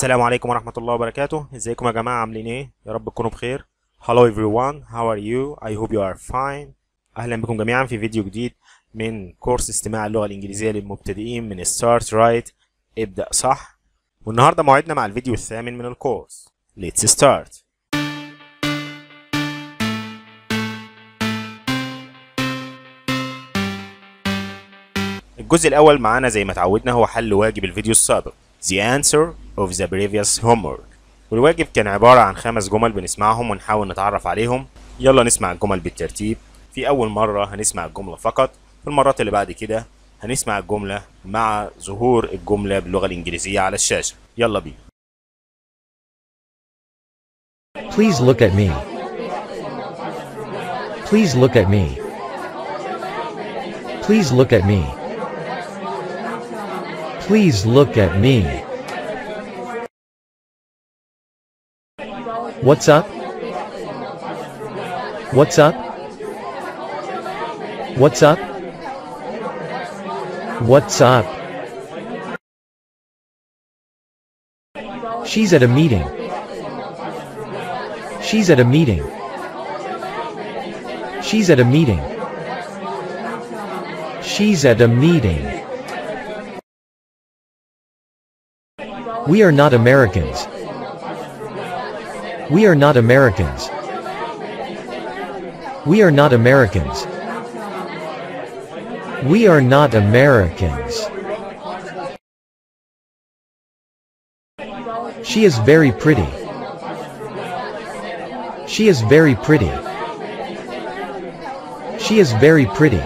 السلام عليكم ورحمة الله وبركاته ازيكم يا جماعة عاملين ايه يا رب تكونوا بخير Hello everyone how are you I hope you are fine اهلا بكم جميعا في فيديو جديد من كورس استماع اللغة الانجليزية للمبتدئين من ستارت رايت ابدأ صح والنهاردة موعدنا مع الفيديو الثامن من الكورس Let's start الجزء الأول معانا زي ما اتعودنا هو حل واجب الفيديو السابق The answer of the previous homework والواجب كان عبارة عن خمس جمل بنسمعهم ونحاول نتعرف عليهم يلا نسمع الجمل بالترتيب في أول مرة هنسمع الجملة فقط في المرات اللي بعد كده هنسمع الجملة مع ظهور الجملة باللغة الإنجليزية على الشاشة يلا بينا Please look at me. Please look at me. Please look at me. Please look at me. What's up? What's up? What's up? What's up? She's at a meeting. She's at a meeting. She's at a meeting. She's at a meeting. We are not Americans. We are not Americans. We are not Americans. We are not Americans. She is very pretty. She is very pretty. She is very pretty.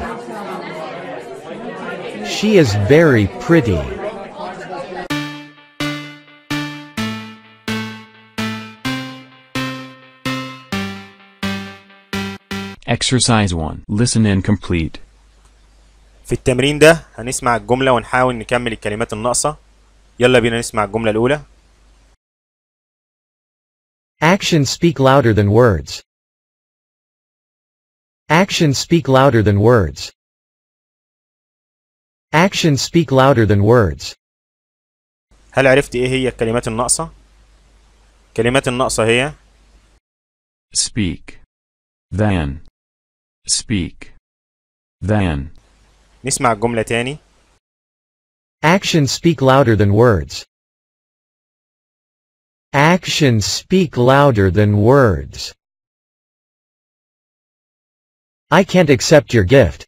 She is very pretty. Exercise 1. Listen and complete. في التمرين ده هنسمع الجملة ونحاول نكمل الكلمات الناقصة. يلا بينا نسمع الجملة الأولى. Actions speak louder than words. Actions speak louder than words. Actions speak louder than words. هل عرفت ايه هي الكلمات الناقصة؟ كلمات الناقصة هي speak Than. Speak. Then. نسمع الجملة تاني. Actions speak louder than words. Actions speak louder than words. I can't accept your gift.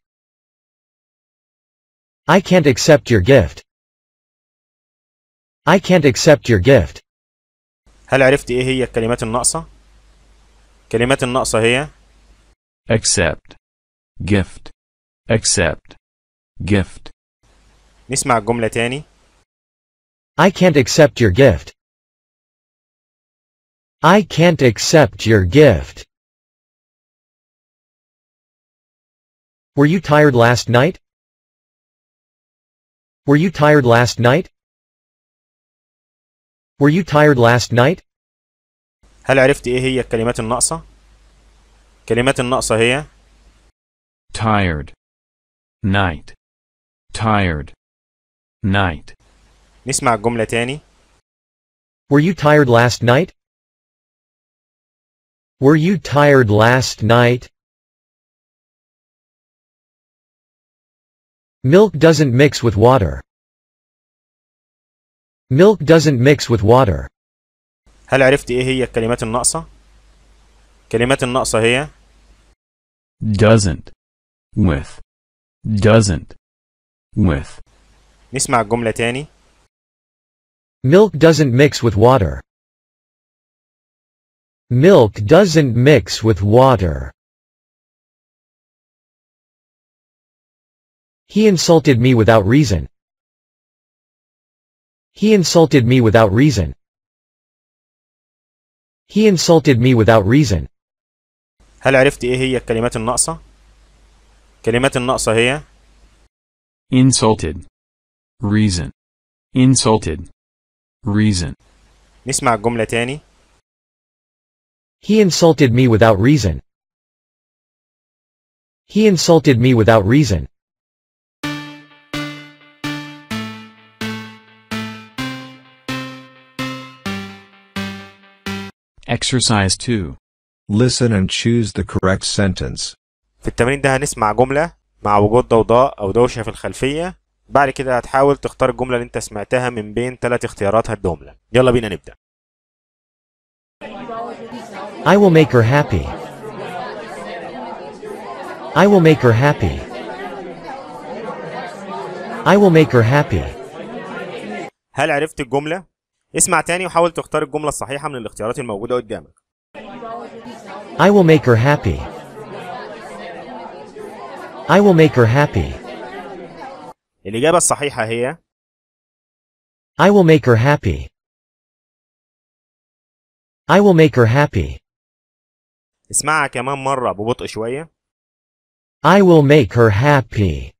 I can't accept your gift. I can't accept your gift. هل عرفت ايه هي الكلمات الناقصة؟ كلمات الناقصة هي accept gift accept gift نسمع الجملة تاني I can't accept your gift I can't accept your gift Were you tired last night? Were you tired last night? Were you tired last night? هل عرفت ايه هي الكلمات الناقصة؟ كلمات الناقصة هي tired night tired night نسمع الجملة تاني Were you tired last night? Were you tired last night? Milk doesn't mix with water. Milk doesn't mix with water. هل عرفت ايه هي الكلمات الناقصة؟ كلمات الناقصة هي doesn't with doesn't with نسمع الجملة تاني Milk doesn't mix with water. Milk doesn't mix with water. He insulted me without reason. He insulted me without reason. He insulted me without reason. هل عرفت إيه هي الكلمات الناقصة؟ كلمات الناقصة هي insulted reason insulted reason نسمع الجملة تاني He insulted me without reason. He insulted me without reason. Exercise 2 Listen and choose the correct sentence. في التمرين ده هنسمع جملة مع وجود ضوضاء أو دوشة في الخلفية بعد كده هتحاول تختار الجملة اللي انت سمعتها من بين ثلاث اختيارات هديهم لك يلا بينا نبدأ I will make her happy I will make her happy I will make her happy هل عرفت الجملة؟ اسمع تاني وحاول تختار الجملة الصحيحة من الاختيارات الموجودة قدامك I will make her happy. I will make her happy. الإجابة الصحيحة هي I will make her happy. I will make her happy. اسمعها كمان مرة ببطء شوية. I will make her happy.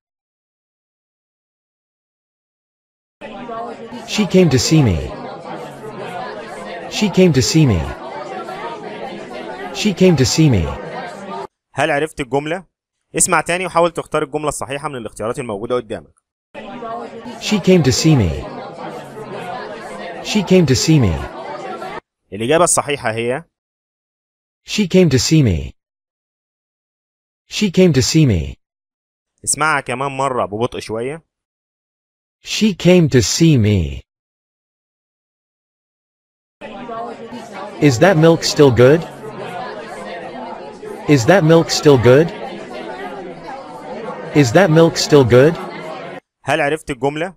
She came to see me. She came to see me. She came to see me. هل عرفت الجملة؟ اسمع تاني وحاول تختار الجملة الصحيحة من الاختيارات الموجودة قدامك. She came to see me. She came to see me. الإجابة الصحيحة هي She came to see me. She came to see me. اسمعها كمان مرة ببطء شوية. She came to see me. Is that milk still good? Is that milk still good? Is that milk still good? هل عرفت الجملة؟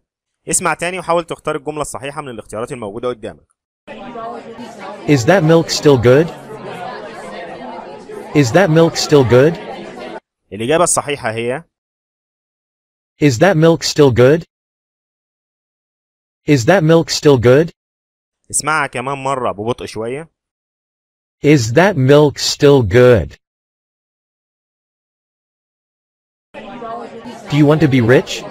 اسمع تاني وحاول تختار الجملة الصحيحة من الاختيارات الموجودة قدامك. Is that milk still good? Is that milk still good? الإجابة الصحيحة هي Is that milk still good? Is that milk still good? اسمعها كمان مرة ببطء شوية. Is that milk still good? Do you want to be rich?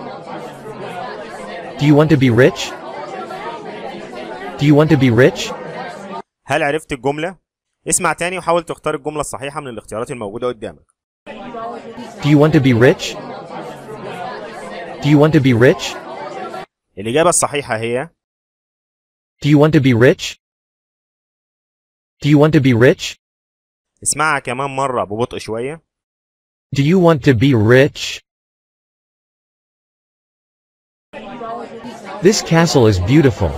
Do you want to be rich? Do you want to be rich? هل عرفت الجملة؟ اسمع تاني وحاول تختار الجملة الصحيحة من الاختيارات الموجودة قدامك. Do you want to be rich? Do you want to be rich? الإجابة الصحيحة هي Do you want to be rich? Do you want to be rich? اسمعها كمان مرة ببطء شوية. Do you want to be rich? This castle is beautiful.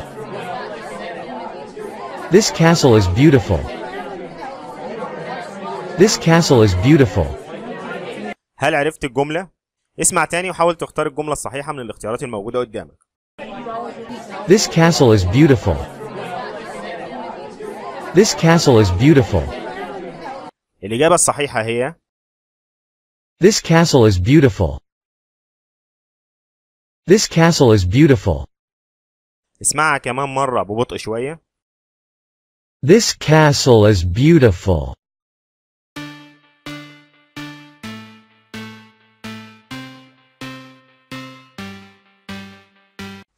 This castle is beautiful. This castle is beautiful. هل عرفت الجملة؟ اسمع تاني وحاول تختار الجملة الصحيحة من الاختيارات الموجودة قدامك. This castle is beautiful. This castle is beautiful. الإجابة الصحيحة هي This castle is beautiful. This castle is beautiful. اسمعها كمان مرة ببطء شوية. This castle is beautiful.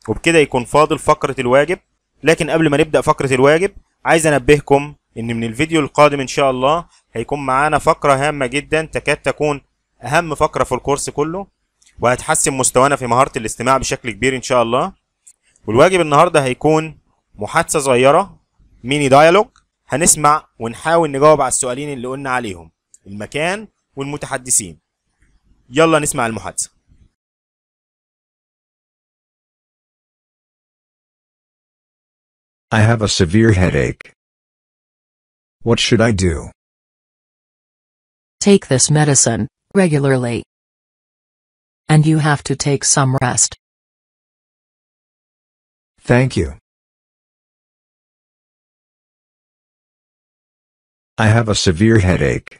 وبكده يكون فاضل فقرة الواجب لكن قبل ما نبدأ فقرة الواجب عايز أنبهكم إن من الفيديو القادم إن شاء الله هيكون معانا فقرة هامة جدا تكاد تكون أهم فقرة في الكورس كله وهتحسن مستوانا في مهارة الاستماع بشكل كبير إن شاء الله والواجب النهارده هيكون محادثه صغيره ميني دايالوج هنسمع ونحاول نجاوب على السؤالين اللي قلنا عليهم المكان والمتحدثين يلا نسمع المحادثه I have a severe headache. What should I do? Take this medicine regularly. And you have to take some rest. Thank you. I have a severe headache.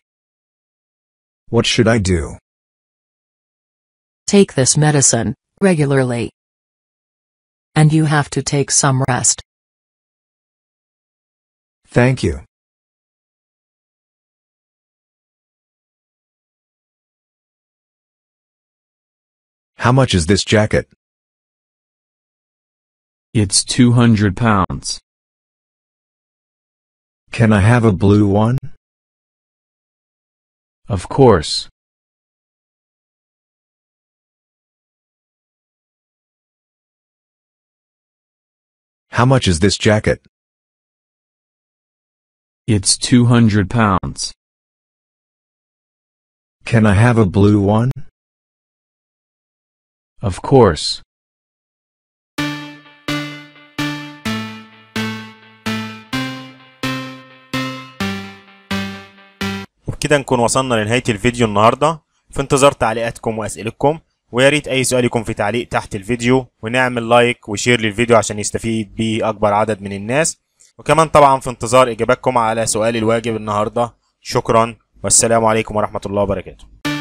What should I do? Take this medicine, regularly. And you have to take some rest. Thank you. How much is this jacket? It's 200 pounds. Can I have a blue one? Of course. How much is this jacket? It's 200 pounds. Can I have a blue one? Of course. وبكده نكون وصلنا لنهاية الفيديو النهاردة في انتظار تعليقاتكم وأسئلتكم وياريت أي سؤال يكون في تعليق تحت الفيديو ونعمل لايك وشير للفيديو عشان يستفيد بيه أكبر عدد من الناس وكمان طبعا في انتظار إجاباتكم على سؤال الواجب النهاردة شكرا والسلام عليكم ورحمة الله وبركاته